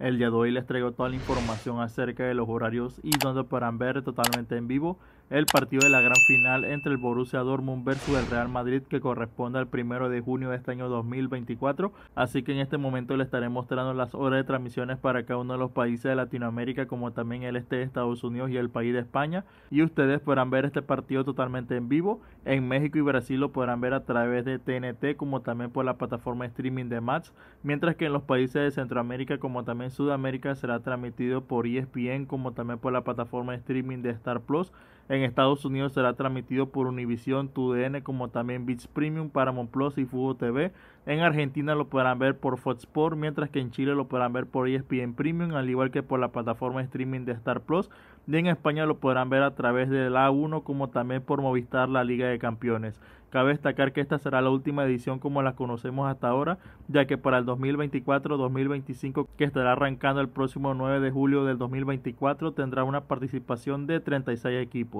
El día de hoy les traigo toda la información acerca de los horarios y donde podrán ver totalmente en vivo el partido de la gran final entre el Borussia Dortmund versus el Real Madrid que corresponde al primero de junio de este año 2024. Así que en este momento les estaré mostrando las horas de transmisiones para cada uno de los países de Latinoamérica como también el este de Estados Unidos y el país de España. Y ustedes podrán ver este partido totalmente en vivo. En México y Brasil lo podrán ver a través de TNT como también por la plataforma streaming de Match. Mientras que en los países de Centroamérica como también Sudamérica será transmitido por ESPN como también por la plataforma de streaming de Star Plus en Estados Unidos será transmitido por Univision, TUDN, como también Beats Premium, Paramount Plus y Fubo TV. En Argentina lo podrán ver por Fox Sports, mientras que en Chile lo podrán ver por ESPN Premium, al igual que por la plataforma de streaming de Star Plus. Y en España lo podrán ver a través de la A1, como también por Movistar, la Liga de Campeones. Cabe destacar que esta será la última edición como la conocemos hasta ahora, ya que para el 2024-2025, que estará arrancando el próximo 9 de julio del 2024, tendrá una participación de 36 equipos.